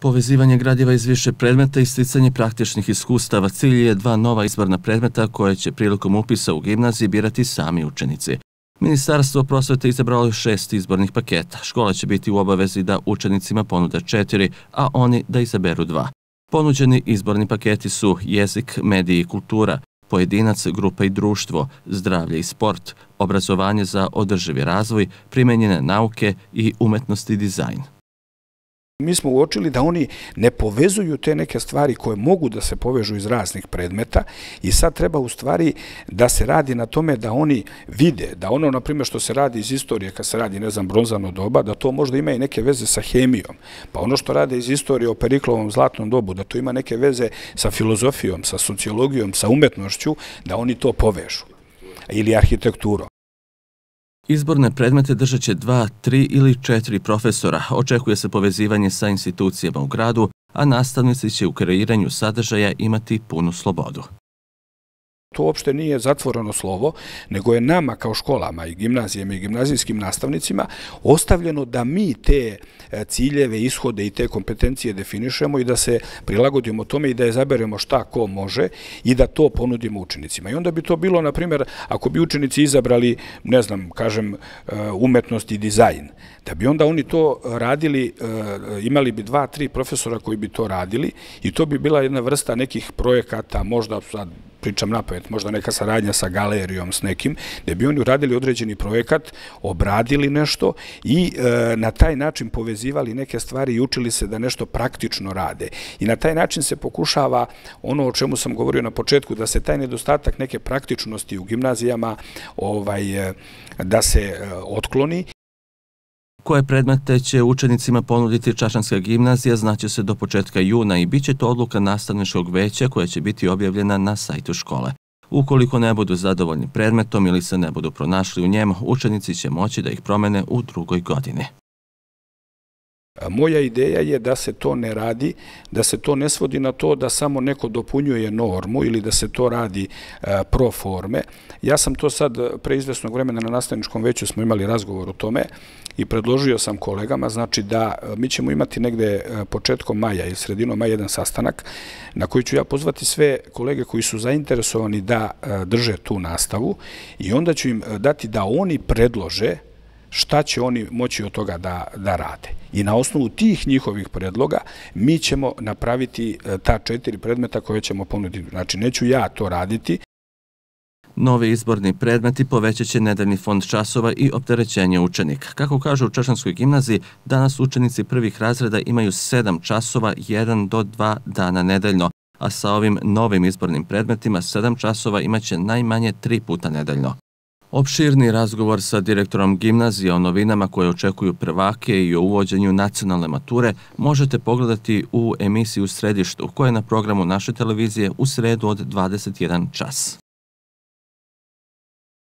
Povezivanje gradiva iz više predmeta i sticanje praktičnih iskustava cilje je dva nova izborna predmeta koje će prilikom upisa u gimnaziji birati sami učenici. Ministarstvo prosvete izabralo je šest izbornih paketa. Škola će biti u obavezi da učenicima ponude četiri, a oni da izaberu dva. Ponuđeni izborni paketi su jezik, mediji i kultura, pojedinac, grupa i društvo, zdravlje i sport, obrazovanje za održivi razvoj, primenjene nauke i umetnosti i dizajn. Mi smo uočili da oni ne povezuju te neke stvari koje mogu da se povežu iz raznih predmeta i sad treba u stvari da se radi na tome da oni vide da ono, na primjer, što se radi iz istorije kad se radi, ne znam, bronzano doba, da to možda ima i neke veze sa hemijom. Pa ono što rade iz istorije o periklovom zlatnom dobu, da to ima neke veze sa filozofijom, sa sociologijom, sa umetnošću, da oni to povežu ili arhitekturom. Izborne predmete držat će dva, tri ili četiri profesora. Očekuje se povezivanje sa institucijama u gradu, a nastavnici će u kreiranju sadržaja imati punu slobodu to uopšte nije zatvoreno slovo, nego je nama kao školama i gimnazijama i gimnazijskim nastavnicima ostavljeno da mi te e, ciljeve, ishode i te kompetencije definišemo i da se prilagodimo tome i da je zaberemo šta ko može i da to ponudimo učenicima. I onda bi to bilo, na primjer, ako bi učenici izabrali, ne znam, kažem, e, umetnost i dizajn, da bi onda oni to radili, e, imali bi dva, tri profesora koji bi to radili i to bi bila jedna vrsta nekih projekata, možda sad pričam na pamet, možda neka saradnja sa galerijom, s nekim, gde bi oni uradili određeni projekat, obradili nešto i e, na taj način povezivali neke stvari i učili se da nešto praktično rade. I na taj način se pokušava ono o čemu sam govorio na početku, da se taj nedostatak neke praktičnosti u gimnazijama ovaj, e, da se e, otkloni koje predmete će učenicima ponuditi Čašanska gimnazija znaće se do početka juna i bit će to odluka nastavničkog veća koja će biti objavljena na sajtu škole. Ukoliko ne budu zadovoljni predmetom ili se ne budu pronašli u njemu, učenici će moći da ih promene u drugoj godini. Moja ideja je da se to ne radi, da se to ne svodi na to da samo neko dopunjuje normu ili da se to radi e, pro forme. Ja sam to sad e, pre izvesnog vremena na nastavničkom veću smo imali razgovor o tome i predložio sam kolegama, znači da e, mi ćemo imati negde početkom maja ili sredinom maja jedan sastanak na koji ću ja pozvati sve kolege koji su zainteresovani da drže tu nastavu i onda ću im dati da oni predlože šta će oni moći od toga da, da rade. I na osnovu tih njihovih predloga mi ćemo napraviti e, ta četiri predmeta koje ćemo ponuditi. Znači, neću ja to raditi. Novi izborni predmeti povećat će nedavni fond časova i opterećenje učenik. Kako kaže u Čašanskoj gimnaziji, danas učenici prvih razreda imaju sedam časova jedan do dva dana nedeljno, a sa ovim novim izbornim predmetima sedam časova imaće najmanje tri puta nedeljno. Opširni razgovor sa direktorom gimnazije o novinama koje očekuju prvake i o uvođenju nacionalne mature možete pogledati u emisiju Središtu koja je na programu naše televizije u sredu od 21 čas.